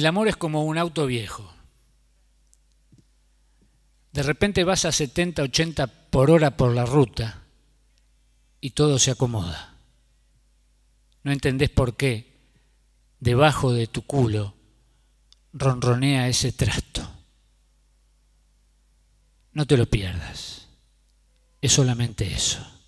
El amor es como un auto viejo. De repente vas a 70, 80 por hora por la ruta y todo se acomoda. No entendés por qué debajo de tu culo ronronea ese trasto. No te lo pierdas. Es solamente eso.